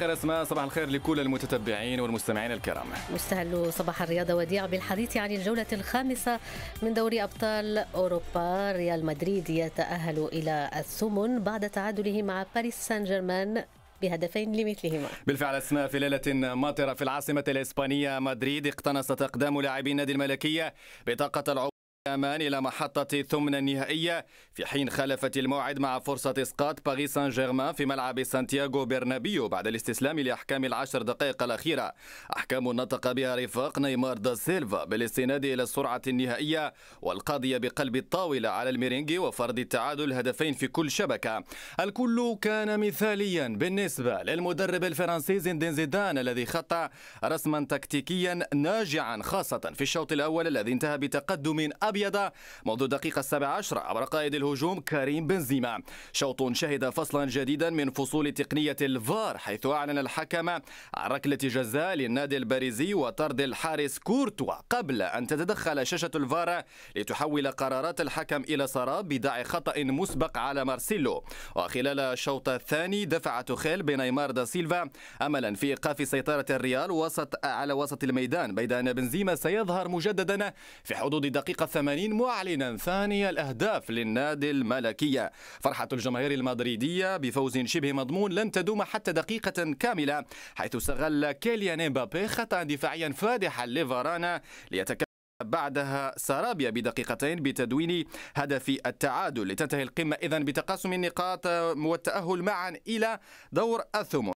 خير اسماء صباح الخير لكل المتتبعين والمستمعين الكرام مستهل صباح الرياضه وديع بالحديث عن الجوله الخامسه من دوري ابطال اوروبا ريال مدريد يتاهل الى الثمن بعد تعادله مع باريس سان جيرمان بهدفين لمثلهما بالفعل اسماء في ليله ماطره في العاصمه الاسبانيه مدريد اقتنصت اقدام لاعبي النادي الملكيه بطاقه العبور أمان إلى محطة ثمن النهائية في حين خالفت الموعد مع فرصة إسقاط باريس سان جيرمان في ملعب سانتياغو برنابيو بعد الاستسلام لأحكام العشر دقائق الأخيرة أحكام نطق بها رفاق نيمار دا سيلفا بالاستناد إلى السرعة النهائية والقاضية بقلب الطاولة على الميرينجي وفرض التعادل هدفين في كل شبكة الكل كان مثاليا بالنسبة للمدرب الفرنسي زين زيدان الذي خطأ رسما تكتيكيا ناجعا خاصة في الشوط الأول الذي انتهى بتقدم الأبيض منذ الدقيقة السابعة عشرة عبر قائد الهجوم كريم بنزيما شوط شهد فصلا جديدا من فصول تقنية الفار حيث أعلن الحكم عن ركلة جزاء للنادي الباريزي وطرد الحارس كورتوا قبل أن تتدخل شاشة الفار لتحول قرارات الحكم إلى سراب بدع خطأ مسبق على مارسيلو وخلال الشوط الثاني دفع تخيل بنيمار دا سيلفا أملا في إيقاف سيطرة الريال وسط على وسط الميدان بيد أن بنزيما سيظهر مجددا في حدود الدقيقة 1980 معلنا ثاني الأهداف للنادي الملكية فرحة الجماهير المدريدية بفوز شبه مضمون لن تدوم حتى دقيقة كاملة حيث استغل كيليان امبابي خطأ دفاعيا فادحا لفارانا ليتكلم بعدها سرابيا بدقيقتين بتدوين هدف التعادل لتنتهي القمة إذا بتقاسم النقاط والتأهل معا إلى دور الثمن